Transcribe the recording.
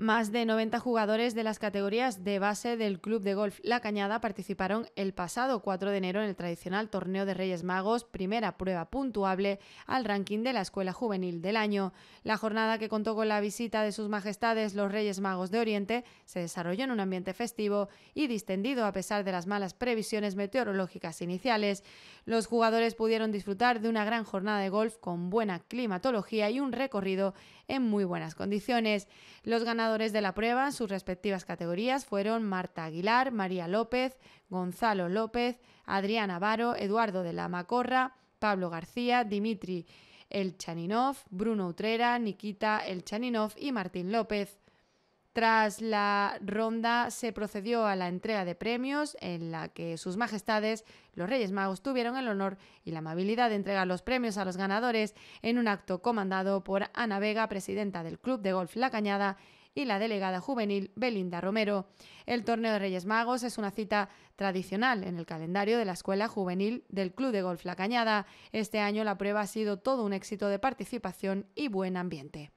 Más de 90 jugadores de las categorías de base del Club de Golf La Cañada participaron el pasado 4 de enero en el tradicional torneo de Reyes Magos, primera prueba puntuable al ranking de la Escuela Juvenil del año. La jornada que contó con la visita de sus majestades los Reyes Magos de Oriente se desarrolló en un ambiente festivo y distendido a pesar de las malas previsiones meteorológicas iniciales. Los jugadores pudieron disfrutar de una gran jornada de golf con buena climatología y un recorrido en muy buenas condiciones. Los ganadores ganadores de la prueba en sus respectivas categorías fueron Marta Aguilar, María López, Gonzalo López, Adrián Avaro, Eduardo de la Macorra, Pablo García, Dimitri Elchaninov, Bruno Utrera, Nikita Elchaninov y Martín López. Tras la ronda se procedió a la entrega de premios en la que sus majestades, los Reyes Magos, tuvieron el honor y la amabilidad de entregar los premios a los ganadores en un acto comandado por Ana Vega, presidenta del Club de Golf La Cañada, y la delegada juvenil Belinda Romero. El torneo de Reyes Magos es una cita tradicional en el calendario de la Escuela Juvenil del Club de Golf La Cañada. Este año la prueba ha sido todo un éxito de participación y buen ambiente.